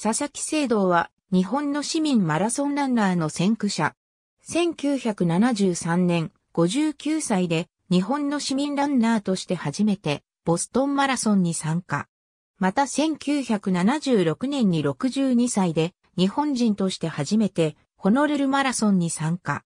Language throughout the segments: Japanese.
佐々木聖堂は日本の市民マラソンランナーの先駆者。1973年59歳で日本の市民ランナーとして初めてボストンマラソンに参加。また1976年に62歳で日本人として初めてホノルルマラソンに参加。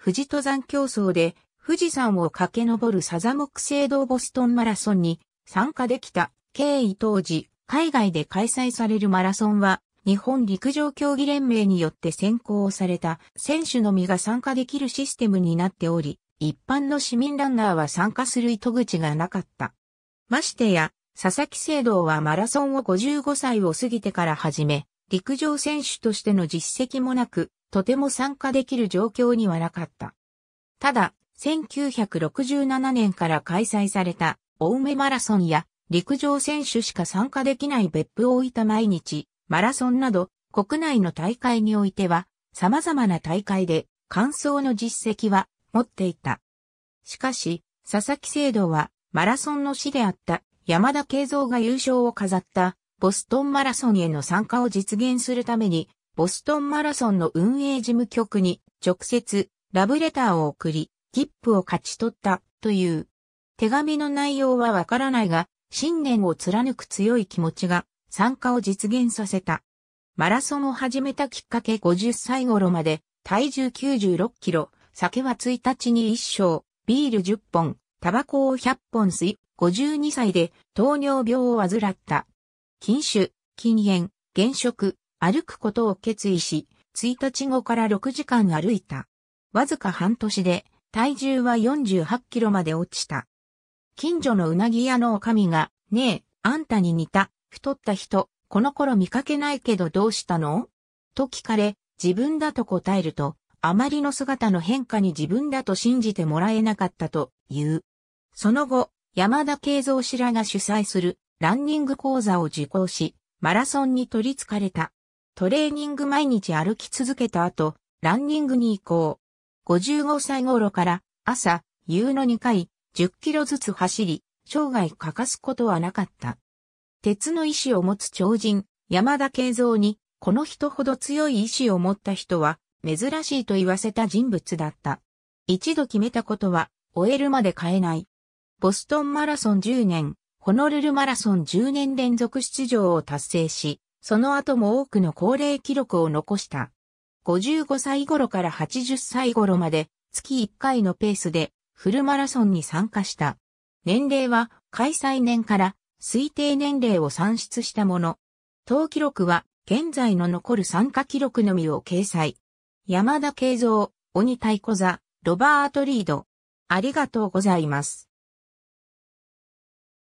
富士登山競争で富士山を駆け上るサザモク聖堂ボストンマラソンに参加できた経緯当時海外で開催されるマラソンは、日本陸上競技連盟によって選考をされた選手のみが参加できるシステムになっており、一般の市民ランナーは参加する糸口がなかった。ましてや、佐々木聖堂はマラソンを55歳を過ぎてから始め、陸上選手としての実績もなく、とても参加できる状況にはなかった。ただ、1967年から開催された、青梅マラソンや、陸上選手しか参加できない別府大分毎日、マラソンなど、国内の大会においては、様々な大会で、完走の実績は持っていた。しかし、佐々木聖堂は、マラソンの師であった山田慶三が優勝を飾ったボストンマラソンへの参加を実現するために、ボストンマラソンの運営事務局に直接ラブレターを送り、切符を勝ち取ったという。手紙の内容はわからないが、信念を貫く強い気持ちが参加を実現させた。マラソンを始めたきっかけ50歳頃まで体重96キロ、酒は1日に1升、ビール10本、タバコを100本吸い、52歳で糖尿病を患った。禁酒、禁煙、減食、歩くことを決意し、1日後から6時間歩いた。わずか半年で体重は48キロまで落ちた。近所のうなぎ屋のおかみが、ねえ、あんたに似た、太った人、この頃見かけないけどどうしたのと聞かれ、自分だと答えると、あまりの姿の変化に自分だと信じてもらえなかったという。その後、山田慶三氏らが主催するランニング講座を受講し、マラソンに取り憑かれた。トレーニング毎日歩き続けた後、ランニングに行こう。55歳頃から朝、夕の2回、10キロずつ走り、生涯欠かすことはなかった。鉄の意志を持つ超人、山田慶三に、この人ほど強い意志を持った人は、珍しいと言わせた人物だった。一度決めたことは、終えるまで変えない。ボストンマラソン10年、ホノルルマラソン10年連続出場を達成し、その後も多くの高齢記録を残した。55歳頃から80歳頃まで、月1回のペースで、フルマラソンに参加した。年齢は開催年から推定年齢を算出したもの。当記録は現在の残る参加記録のみを掲載。山田慶三、鬼太鼓座、ロバート・リード。ありがとうございます。